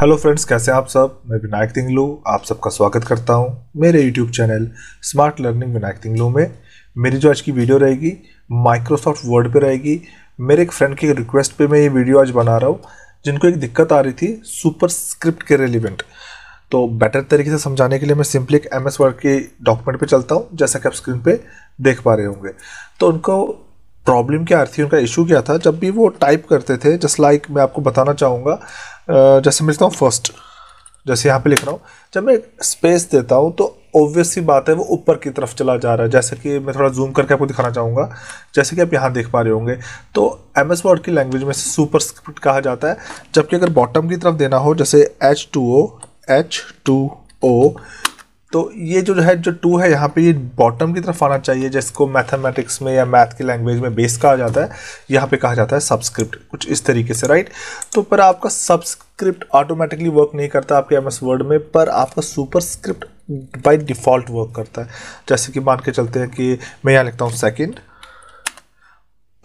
hello friends कैसे आप सब मैं विनायक तिंगलू आप सबका स्वागत करता हूं मेरे YouTube channel smart learning Vinayak Tinglu में मेरी जो आज की वीडियो रहेगी माइक्रोसॉफ्ट वर्ड पे रहेगी मेरे एक फ्रेंड की रिक्वेस्ट पे मैं ये वीडियो आज बना रहा हूँ जिनको एक दिक्कत आ रही थी सुपर स्क्रिप्ट के रेलिवेंट तो बेटर तरीके से समझाने के लिए मैं सिंपली एक एम वर्ड के डॉक्यूमेंट पर चलता हूँ जैसा कि आप स्क्रीन पर देख पा रहे होंगे तो उनको प्रॉब्लम क्या थी उनका इशू क्या था जब भी वो टाइप करते थे जस्ट लाइक like मैं आपको बताना चाहूँगा जैसे मैं लिखता हूँ फर्स्ट जैसे यहाँ पे लिख रहा हूँ जब मैं स्पेस देता हूँ तो ऑब्वियस सी बात है वो ऊपर की तरफ चला जा रहा है जैसे कि मैं थोड़ा जूम करके आपको दिखाना चाहूँगा जैसे कि आप यहाँ देख पा रहे होंगे तो एम एस वर्ड की लैंग्वेज में सुपर स्क्रिप्ट कहा जाता है जबकि अगर बॉटम की तरफ देना हो जैसे H two O H two O तो ये जो है जो टू है यहाँ पे ये बॉटम की तरफ आना चाहिए जिसको मैथमेटिक्स में या मैथ की लैंग्वेज में बेस कहा जाता है यहाँ पे कहा जाता है सब्सक्रिप्ट कुछ इस तरीके से राइट तो पर आपका सब्सक्रिप्ट ऑटोमेटिकली वर्क नहीं करता आपके एम वर्ड में पर आपका सुपरस्क्रिप्ट बाई डिफ़ॉल्ट वर्क करता है जैसे कि मान के चलते हैं कि मैं यहाँ लिखता हूँ सेकेंड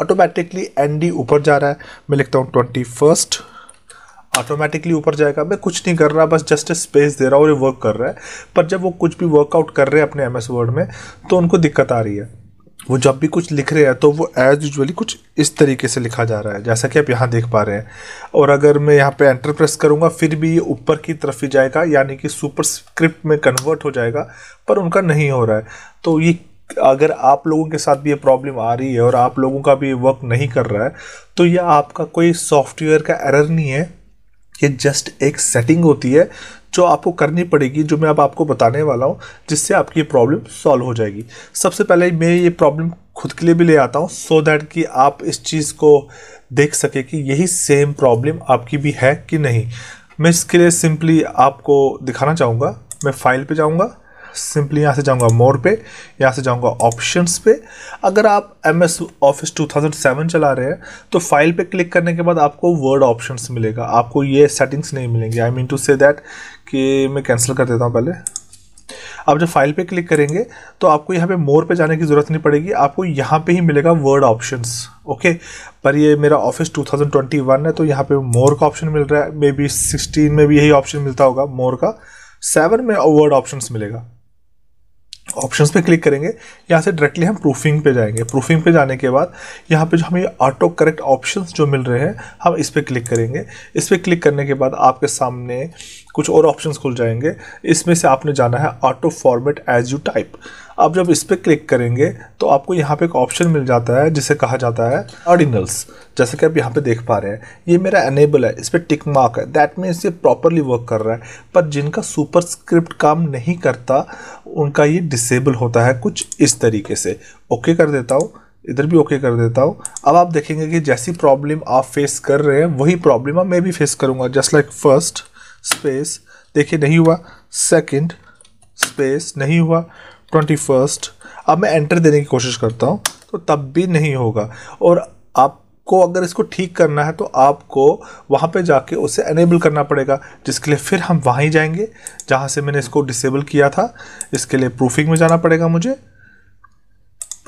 ऑटोमेटिकली एन डी ऊपर जा रहा है मैं लिखता हूँ ट्वेंटी फर्स्ट ऑटोमेटिकली ऊपर जाएगा मैं कुछ नहीं कर रहा बस जस्ट स्पेस दे रहा हूँ और ये वर्क कर रहा है पर जब वो कुछ भी वर्कआउट कर रहे हैं अपने एम एस वर्ड में तो उनको दिक्कत आ रही है वो जब भी कुछ लिख रहे हैं तो वो एज यूजली कुछ इस तरीके से लिखा जा रहा है जैसा कि आप यहाँ देख पा रहे हैं और अगर मैं यहाँ पे एंटर प्रेस करूँगा फिर भी ये ऊपर की तरफ ही जाएगा यानी कि सुपर स्क्रिप्ट में कन्वर्ट हो जाएगा पर उनका नहीं हो रहा है तो ये अगर आप लोगों के साथ भी ये प्रॉब्लम आ रही है और आप लोगों का भी ये वर्क नहीं कर रहा है तो यह आपका कोई सॉफ्टवेयर का एरर नहीं है ये जस्ट एक सेटिंग होती है जो आपको करनी पड़ेगी जो मैं अब आपको बताने वाला हूँ जिससे आपकी प्रॉब्लम सॉल्व हो जाएगी सबसे पहले मैं ये प्रॉब्लम खुद के लिए भी ले आता हूँ सो दैट कि आप इस चीज़ को देख सके कि यही सेम प्रॉब्लम आपकी भी है कि नहीं मैं इसके लिए सिंपली आपको दिखाना चाहूँगा मैं फाइल पे जाऊँगा सिंपली यहाँ से जाऊँगा मोर पे यहाँ से जाऊँगा ऑप्शंस पे अगर आप M S office two thousand seven चला रहे हैं तो फाइल पे क्लिक करने के बाद आपको वर्ड ऑप्शंस मिलेगा आपको ये सेटिंग्स नहीं मिलेंगे I mean to say that कि मैं कैंसिल कर देता हूँ पहले आप जब फाइल पे क्लिक करेंगे तो आपको यहाँ पे मोर पे जाने की ज़रूरत नहीं पड़ेगी आपको यहाँ पे ही मिलेगा वर्ड ऑप्शंस ओके पर ये मेरा ऑफिस 2021 है तो यहाँ पे मोर का ऑप्शन मिल रहा है मे बी सिक्सटीन में भी यही ऑप्शन मिलता होगा मोर का सेवन में वर्ड ऑप्शंस मिलेगा ऑप्शंस पे क्लिक करेंगे यहाँ से डायरेक्टली हम प्रूफिंग पे जाएंगे प्रूफिंग पे जाने के बाद यहाँ पे जो हमें ऑटो करेक्ट ऑप्शंस जो मिल रहे हैं हम इस पर क्लिक करेंगे इस पर क्लिक करने के बाद आपके सामने कुछ और ऑप्शंस खुल जाएंगे इसमें से आपने जाना है auto format as you type आप जब इस पर क्लिक करेंगे तो आपको यहाँ पे एक ऑप्शन मिल जाता है जिसे कहा जाता है ऑर्डिनल्स जैसे कि आप यहाँ पे देख पा रहे हैं ये मेरा अनेबल है इस पर टिक मार्क है दैट मीन्स ये प्रॉपरली वर्क कर रहा है पर जिनका सुपर स्क्रिप्ट काम नहीं करता उनका ये डिसेबल होता है कुछ इस तरीके से ओके कर देता हूँ इधर भी ओके कर देता हूँ अब आप देखेंगे कि जैसी प्रॉब्लम आप फेस कर रहे हैं वही प्रॉब्लम अब मैं भी फेस करूँगा जस्ट लाइक फर्स्ट स्पेस देखिए नहीं हुआ सेकेंड स्पेस नहीं हुआ ट्वेंटी फर्स्ट अब मैं एंटर देने की कोशिश करता हूँ तो तब भी नहीं होगा और आपको अगर इसको ठीक करना है तो आपको वहाँ पे जाके उसे एनेबल करना पड़ेगा जिसके लिए फिर हम वहाँ ही जाएंगे जहाँ से मैंने इसको डिसेबल किया था इसके लिए प्रूफिंग में जाना पड़ेगा मुझे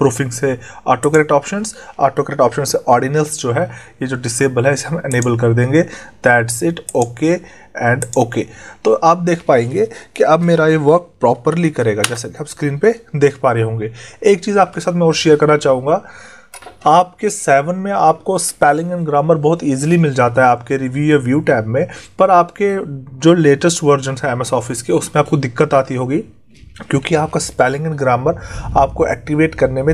प्रूफिंग से auto correct option auto correct option से ऑर्डिनल्स जो है ये जो डिसेबल है इसे हम एनेबल कर देंगे that's it okay and okay तो आप देख पाएंगे कि अब मेरा ये वर्क प्रॉपरली करेगा जैसे कि आप स्क्रीन पे देख पा रहे होंगे एक चीज़ आपके साथ मैं और शेयर करना चाहूँगा आपके सेवन में आपको स्पेलिंग एंड ग्रामर बहुत इजीली मिल जाता है आपके रिव्यू या व्यू टैब में पर आपके जो लेटेस्ट वर्जन है एम ऑफिस के उसमें आपको दिक्कत आती होगी क्योंकि आपका स्पेलिंग एंड ग्रामर आपको एक्टिवेट करने में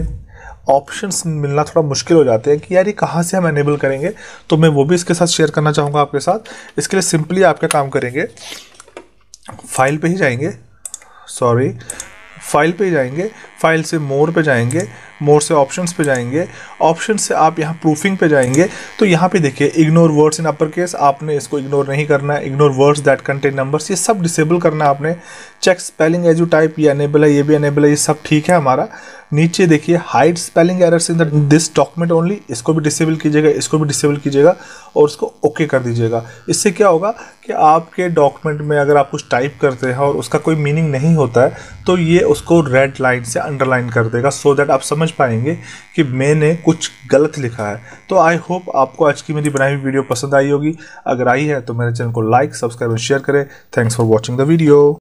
ऑप्शंस मिलना थोड़ा मुश्किल हो जाते हैं कि यार ये कहाँ से हम एनेबल करेंगे तो मैं वो भी इसके साथ शेयर करना चाहूँगा आपके साथ इसके लिए सिंपली आप क्या काम करेंगे फाइल पे ही जाएंगे सॉरी फाइल पे ही जाएंगे फाइल से मोर पे जाएंगे मोर से ऑप्शंस पे जाएंगे ऑप्शन से आप यहाँ प्रूफिंग पे जाएंगे तो यहाँ पे देखिए ignore words in upper case आपने इसको इग्नोर नहीं करना है ignore words that contain numbers ये सब डिसेबल करना है आपने check spelling as you type ये अनेबल है ये भी अनेबल है ये सब ठीक है हमारा नीचे देखिए hide spelling errors in this document only इसको भी डिसेबल कीजिएगा इसको भी डिसेबल कीजिएगा और उसको ओके okay कर दीजिएगा इससे क्या होगा कि आपके डॉक्यूमेंट में अगर आप कुछ टाइप करते हैं और उसका कोई मीनिंग नहीं होता है तो ये उसको रेड लाइन से अंडरलाइन कर देगा सो so दैट आप समझ समझ पाएंगे कि मैंने कुछ गलत लिखा है तो आई होप आपको आज की मेरी बनाई हुई वीडियो पसंद आई होगी अगर आई है तो मेरे चैनल को लाइक सब्सक्राइब और शेयर करें thanks for watching the video